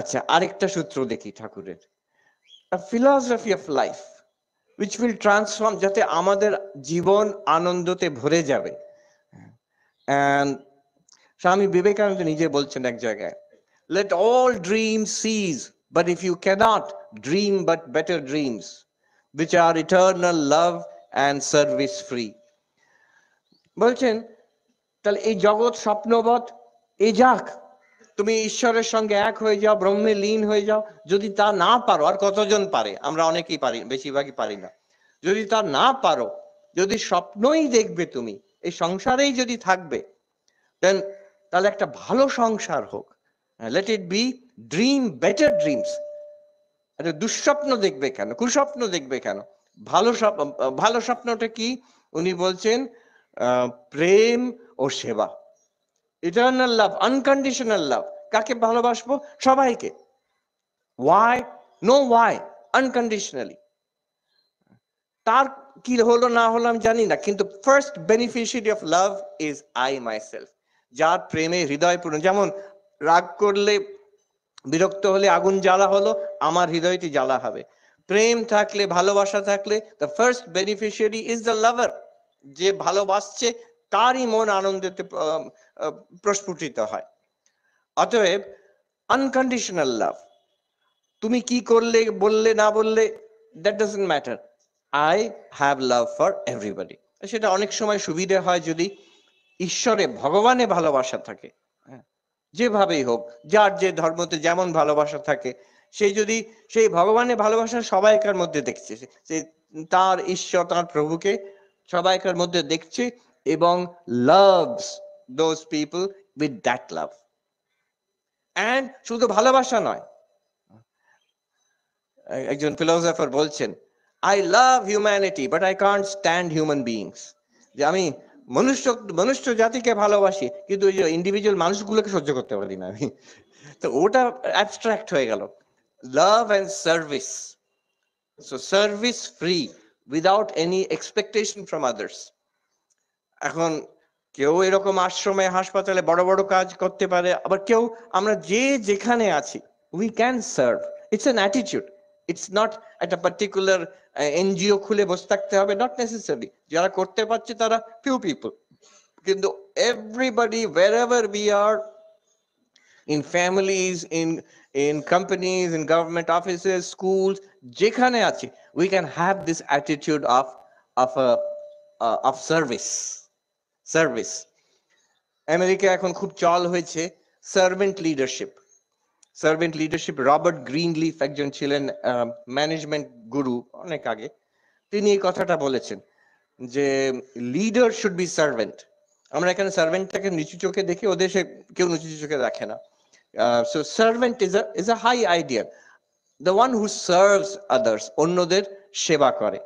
আচ্ছা আরেকটা সূত্র দেখি ঠাকুরের philosophy of life which will transform যাতে আমাদের জীবন আনন্দতে ভরে যাবে স্বামী বিবেকানন্দ নিজে বলছেন এক জায়গায় let all dream cease but if you cannot dream but better dreams which are eternal love and service free বলছেন তাহলে এই জগৎ স্বপ্নবধ এ যাক তুমি ঈশ্বরের সঙ্গে এক হয়ে যাও ব্রহ্মে লীন হয়ে যাও যদি তা না পারো আর কতজন পারে আমরা অনেকেই পারি বেশিরভাগই পারি না যদি তা না পারো যদি স্বপ্নই দেখবে তুমি এই সংসারেই যদি থাকবে দেন তাহলে একটা ভালো সংসার হোক let it be dream better dreams একটা দুঃস্বপ্ন দেখবে কেন কুস্বপ্ন দেখবে কেন ভালো স্বপ্ন ভালো স্বপ্নটা কি উনি বলছেন প্রেম ও সেবা ইটার্নাল লাভ আনকন্ডিশনাল লাভ কাকে ভালোবাসবো সবাইকে ওয়াই নো ওয়াই আনকন্ডিশনালি তার কি হলো না হলো আমি জানি না কিন্তু first beneficiary of love is I myself যার প্রেমে হৃদয় পূর্ণ যেমন রাগ করলে বিরক্ত হলে আগুন জ্বালা হলো আমার হৃদয়টি জ্বালা হবে প্রেম থাকলে ভালোবাসা থাকলে the first beneficiary is the lover যে ভালোবাসছে তারই মন আনন্দেতে প্রস্ফুটিত হয় অতএব আনকন্ডিশনাল লাভ তুমি কি করলে বললে না বললে that doesn't matter I have love for everybody সেটা অনেক সময় সুবিধে হয় যদি ঈশ্বরে ভগবানে ভালোবাসা থাকে হ্যাঁ, যেভাবেই হোক যার যে ধর্মতে যেমন ভালোবাসা থাকে সে যদি সেই ভগবানের ভালোবাসা সবাইকার মধ্যে দেখছে সে তার ঈশ্বর তার প্রভুকে সবাইকার মধ্যে দেখছে এবং loves those people with that love and শুধু ভালোবাসা নয় একজন ফিলোসফার বলছেন I love humanity but I can't stand human beings যে আমি মনুষ্য মনুষ্য জাতিকে ভালোবাসি কিন্তু ওই যে ইন্ডিভিজুয়াল মানুষগুলোকে সহ্য করতে পারি না আমি তো ওটা অ্যাবস্ট্রাক্ট হয়ে গেল love and service so service free without any expectation from others এখন কেউ এরকম আশ্রমে হাসপাতালে বড় বড় কাজ করতে পারে আবার কেউ আমরা যে যেখানে আছি we can serve it's an attitude it's not একটা পার্টিকুলার এনজিও খুলে বসে থাকতে হবে নট নেসেসারি যারা করতে পারছে তারা ফিউ পিপল কিন্তু everybody wherever we are in families in in companies in government offices schools যেখানে আছি we can have this attitude of of of service service America এখন খুব চল হয়েছে servant leadership servant leadership Robert Greenleaf একজন ছিলেন management গুরু অনেক আগে তিনি এই কথাটা বলেছেন যে লিডার শুড বি সার্ভেন্ট আমরা এখানে সার্ভেন্টটাকে নিচু চোখে দেখি ওদের সে কেউ নিচু চোখে দেখে না so servant is a is a high idea the one who serves others অন্যদের সেবা করে